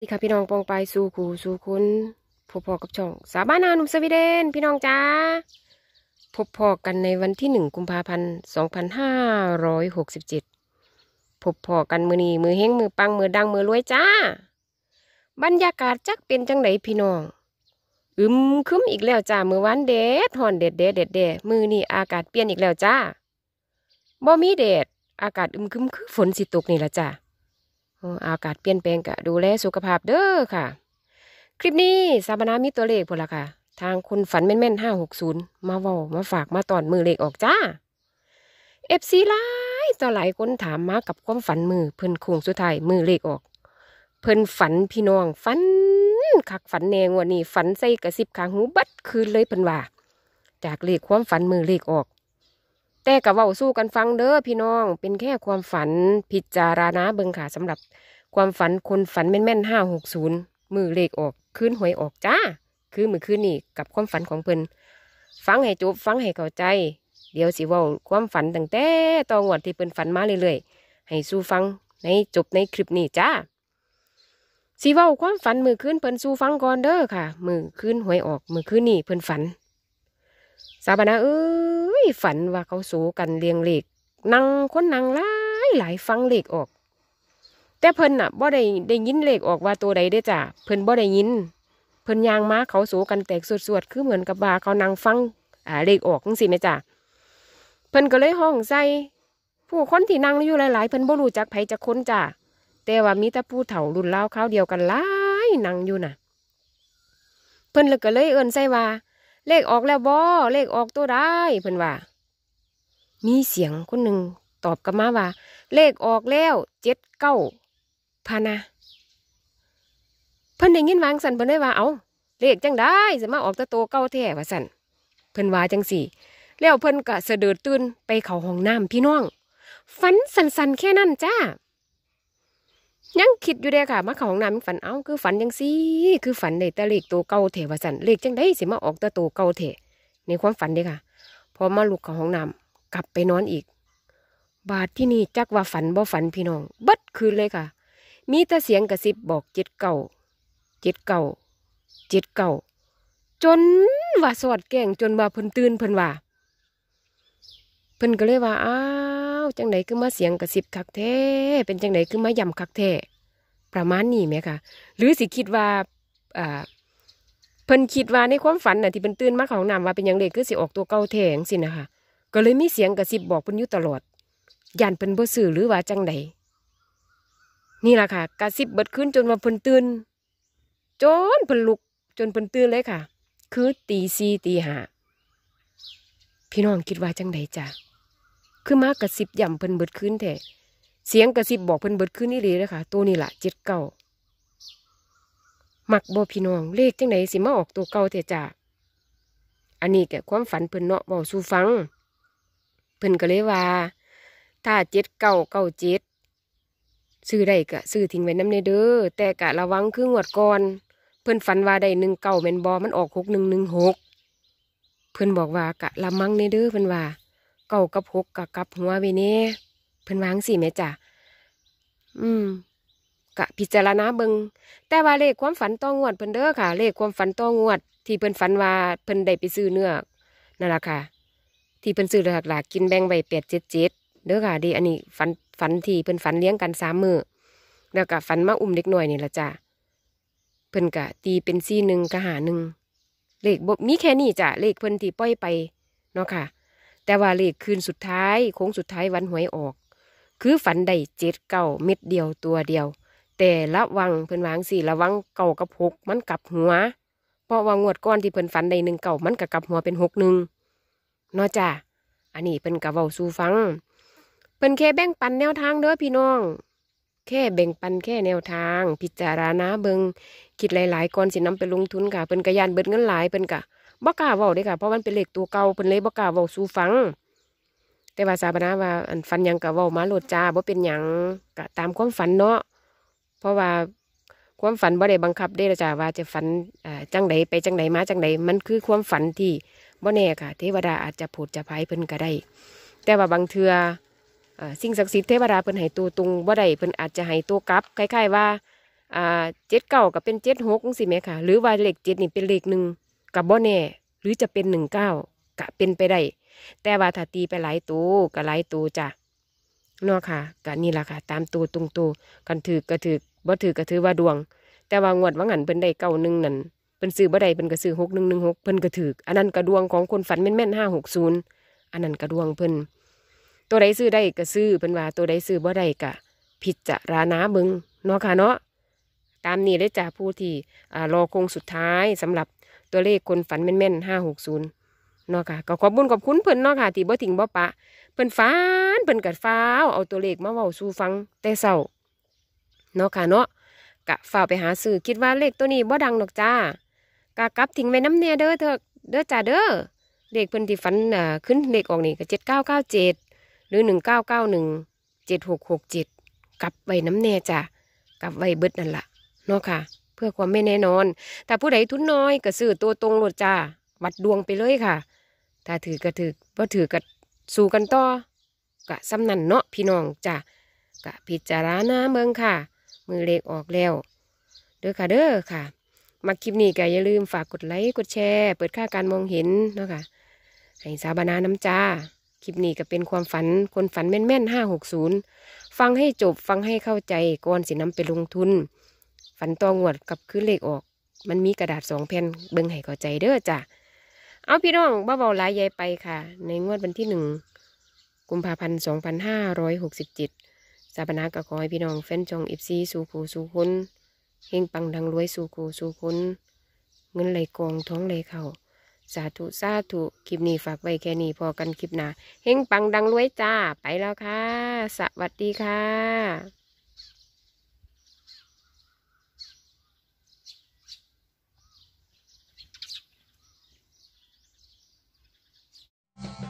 ดีค่ะพี่น้องปองไปสู่ขูสู่คุณพบพอกับช่องสาบ้านนาหนุ่มสวีเดน พี่น้องจ้าพบพอกันในวันที่หนึ่งกุมภาพันธ์สองพันห้าร้อยหกสิบเจ็ดพบพอกันมือนีมือเฮงมือปังมือดังมือรวยจ้า บรรยากาศจักเป็นจังไหนพี่น้องอึมคึมอีกแล้วจ้ามือวันเด็ดหอนเด็ดเด็ดเด็ดเด็ดมือนี่อากาศเปลี่ยนอีกแล้วจ้าบ่มีเด็ดอากาศอึมคึมคือฝนสิตกนี่ละจ้าอากาศเปลี่ยนแปลงกะดูแลสุขภาพเด้อค่ะ คลิปนี้ซาบนามีตัวเลขพอละค่ะ ทางคุณฝันแม่นๆห้าหกศูนย์มาว่ามาฝากมาตอนมือเลขออกจ้า เอฟซีไลาต่อหลายคนถามมากับความฝันมือ เพิ่นคงสุดท้ายมือเลขออก เพิ่นฝันพี่น้อง ฝันคักฝันแนงวันนี้ ฝันใส่กระสิบขางหูบัดคืนเลยเพิ่นว่า จากเลขความฝันมือเลขออกแต่กับเว้าสู้กันฟังเด้อพี่น้องเป็นแค่ความฝันพิจารณาเบิ่งค่ะสำหรับความฝันคนฝันแม่นๆห้าหกศูนย์มือเลขออกคืนหวยออกจ้า คือมือคืนนี่กับความฝันของเพิ่นฟังให้จบ ฟังให้เข้าใจ เดี๋ยวสิว่าความฝันตั้งแต่ตอนงวดที่เพิ่นฝันมาเรื่อยๆให้สู้ฟังในจบในคลิปนี้จ้าสิว่าความฝันมือคืนเพิ่นสู้ฟังก่อนเด้อค่ะ มือคืนหวยออกมือคืนนี่เพิ่นฝันาบานะเอ้ยฝันว่าเขาสูกันเลียงเหล็กนั่งคนนั่งหลายหลายฟังเหล็กออก แต่เพิ่นน่ะบ่ได้ได้ยินเหล็กออกว่าตัวใดได้จ้ะเพิ่นบ่ได้ยินเพิ่นยางม้าเขาสูกันแตกสวดๆคือเหมือนกับบาเขานั่งฟังอ่าเหล็กออกนังสิ่หมจ้ะเพิ่นก็เลยห้องใส่ผู้คนที่นั่งอยู่หลายๆเพิ่นบ่รู้จักไผจักคนจ้ะแต่ว่ามีแต่ผู้เฒ่ารุ่นเล่าเขาเดียวกันหลายนั่งอยู่น่ะ เพิ่นเลยก็เลยเอื้นใส่ว่าเลขออกแล้วบอเลขออกตัวได้เพิ่นว่ามีเสียงคนหนึ่งตอบกลับมาว่า เลขออกแล้ว เจ็ดเก้าพานะเพิ่นได้ยินวางสันเพิ่นได้ว่าเอาเลขจังได้จะมาออกตัวโตเก้าแท้ว่าสันเพิ่นว่าจังสี่ แล้วเพิ่นก็เสด็จตื่นไปเข้าห้องน้ำพี่น้องฝันสันสันแค่นั้นจ้ายังคิดอยู่เด้ค่ะมาเข้าห้องน้ำฝันเอาคือฝันยังซี่ คือฝันในแต่เลขตัวเก่าเถวสันเลขจังได้สิมาออกตัตัวเก่าเถในความฝันเด้ค่ะพอมาลุกเข้าห้องน้ำกลับไปนอนอีก บาดที่นี่จักว่าฝันบ่ฝันพี่น้องบัดคืนเลยค่ะมีแต่เสียงกระซิบบอกเจ็ดเก่าเจ็ดเก่าเจ็ดเก่าจนว่าสอดแก่งจนว่าเพิ่นตื่นเพิ่นว่าเพิ่นก็เลยว่าอ้าจังไหนคือมาเสียงกระสิบคักแท้เป็นจังไหนคือมาย่ำคักแท้ประมาณนี้ไหมคะหรือสิคิดว่าเพิ่นคิดว่าในความฝันน่ะ ที่เป็นตื่นมาของน้ำว่าเป็นอย่างเล็กคือสิออกตัวเก่าแทงสินะคะก็เลยมีเสียงกระสิบบอกเพิ่นอยู่ตลอดย่านเพิ่นบ่สื่อหรือว่าจังใดนี่ล่ะค่ะ กระสิบเบิดขึ้นจนว่าเพิ่นตื่นจนเพิ่นลุกจนเพิ่นตื่นเลยค่ะ คือตีสี่ตีห้าพี่น้องคิดว่าจังใดจ้ะคือมากระสิบย่ำเพิ่นเบิดขึ้นแท้เสียงกระสิบบอกเพิ่นเบิดขึ้นนี่เลยนะคะตัวนี่แหละเจ็ดเก้ามักบอพี่น้องเลขจังไหนสิมาออกตัวเก่าแต่จ่าอันนี้แกความฝันเพิ่นเนาะบอกสู้ฟัง เพิ่นก็เลยว่า ถ้าเจ็ดเก้าเก้าเจ็ดซื้อได้กะซื้อทิ้งไว้น้ำในเด้อแต่กะระวังคืองวดก่อน เพิ่นฝันว่าได้หนึ่งเก้าแมนบอมันออกหกหนึ่งหนึ่งหกเพิ่นบอกว่ากะระมังในเด้อเพิ่นว่าเก่ากับหกกับกับหัวเวเน่เพิ่นวางสิแม่จ้ะอืมกะพิจารณาเบิงแต่ว่าเลขความฝันต้องงวด เพิ่นเด้อค่ะ เลขความฝันต้องงวด ที่เพิ่นฝันว่าเพิ่นได้ไปซื้อเนื้อนั่นแหละค่ะ ที่เพิ่นซื้อหลักหลักกินแบ่งใบแปดเจ็ดเจ็ดเด้อค่ะดีอันนี้ฝันฝันที่เพิ่นฝันเลี้ยงกันสามมือแล้วกะฝันมาอุ้มเด็กหน่อยนี่ละจ้ะเพิ่นกะ ตีเป็นซี่หนึ่งกะหาหนึ่งเลขบบมีแค่นี้จ้ะเลขเพิ่นที่ป้อยไปเนาะค่ะแต่ว่าเลขคืนสุดท้ายโค้งสุดท้ายวันหวยออก คือฝันได้เจ็ดเก่าเม็ดเดียวตัวเดียว แต่ระวังเพิ่นวางสี่ระวังเก่ากับหกมันกลับหัว เพราะว่างวดก้อนที่เพิ่นฝันได้หนึ่งเก่ามันกับกลับหัวเป็นหกหนึ่งนอจาาอันนี้เพิ่นกะเว้าสู่ฟังเพิ่นแค่แบ่งปันแนวทางเด้อพี่น้อง แค่แบ่งปันแค่แนวทางพิจารณาเบิงคิดหลายๆก่อนสินำไปลงทุนค่ะเพิ่นกะยานเบิดเงินหลายเพิ่นกะบกลาเว้าเด้ค่ะเพราะมันเป็นเหล็กตัวเก่าเพิ่นเลยบกลาเว้าสู้ฟัง แต่ว่าสาบนาว่าอันฟันยังกะเว้ามาโลดจ้าบ่เป็นหยังก็ตามความฝันเนาะเพราะว่าความฝันบ่ได้บังคับเด้ลจ้าว่าจะฝันจังไดไปจังไดมาจังไดมันคือความฝันที่บ่แน่ค่ะ เทวดาอาจจะผูดจะพายเพิ่นก็ได้ แต่ว่าบางเทือสิ่งศักดิ์สิทธิ์เทวดาเพิ่นให้ตัวตรงบ่ได้เพิ่นอาจจะให้ตัวกลับคล้ายๆว่าเจ็ดเก่ากับเป็นเจ็ดหกสิแม่ค่ะหรือว่าเลขเจ็ดนี่เป็นเลขหนึ่งกับบ่แน่หรือจะเป็นหนึ่งเก้ากะเป็นไปได้แต่ว่าถ้าตีไปหลายตัวกะหลายตัวจ้ะนอค่ะกะนี่ละค่ะตามตัวตรงตัวกันถือกระถือบ่ถือกระถือว่าดวง แต่ว่างวดว่างันเป็นได้เก้าหนึ่งนั่นเป็นซื้อบ่ได้เป็นกระซื้อหกหนึ่งหนึ่งหกเพิ่นกระถืออันนั้นกระดวงของคนฝันแม่นแม่นห้าหกศูนย์อันนั้นกระดวงเพิ่นตัวใดซื้อได้กระซื้อเพิ่นว่า ตัวใดซื้อบ่ได้กะพิจารณาเบิ่งเนาะค่ะเนาะตามนี้เลยจาผู้ที่รอคงสุดท้ายสำหรับตัวเลขคนฝันแม่นแม่นห้าหกศูนย์เนาะค่ะ ก็ขอบบุญขอบคุณเพิ่นเนาะค่ะ ที่บ่ทิ้งบ่ปะ เพิ่นฟ้นเพิ่นกัดฟ้าเอาตัวเลขมาเว้าสู่ฟังแต่เศร้าเนาะค่ะเนาะกะฝ่าไปหาสื่อคิดว่าเลขตัวนี้บ่ดังหรอกจ้ากะกลับทิ้งไว้น้ำเน่เด้อเถอะเด้อจ้าเด้อ เลขเพิ่นที่ฝันอ่าขึ้นเลขออกนี่ก็เจ็ดเก้าเก้าเจ็ดหรือหนึ่งเก้าเก้าหนึ่งเจ็ดหกหกเจ็ดกลับไว้น้ำเน่จ้ากลับไว้เบิดนั่นละเนาะค่ะเพื่อความไม่แน่นอน แต่ผู้ใดทุนน้อยก็ซื้อตัวตรงโหลดจ้าวัดดวงไปเลยค่ะ ถ้าถือก็ถือพอาถือก็สู่กันต่อกะสำนันเนาะพี่น้องจ้ากะพิจารณาเมืองค่ะ มือเล็กออกแล้วเด้อค่ะเด้อค่ะมาคลิปนี้ก็อย่าลืมฝากกดไลค์กดแชร์เปิดค่าการมองเห็นเนาะค่ะให้สาบานาน้ำจ้าคลิปนี้ก็เป็นความฝันคนฝันแม่นๆห้าหกศูนย์ฟังให้จบฟังให้เข้าใจก่อนสิน้ำไปลงทุนฝันตองวดกับคือเลขออก มันมีกระดาษสองแผ่นเบิ่งให้เข้าใจเด้อจ้ะ เอาพี่น้องบ้าบอลายยายไปค่ะ ในงวดวันที่หนึ่ง กุมภาพันธ์สองพันห้าร้อยหกสิบเจ็ดสาปนากระคอยพี่น้องแฟนจองอิบซีสู่ผูสู่คนเฮงปังดังรวยสู่ผูสู่คนเงินไหลกองท้องไหลเข่าสาธุสาธุคลิปนี้ฝากไว้แค่นี้พอกันคลิปหน้าเฮงปังดังรวยจ้าไปแล้วค่ะ สวัสดีค่ะ you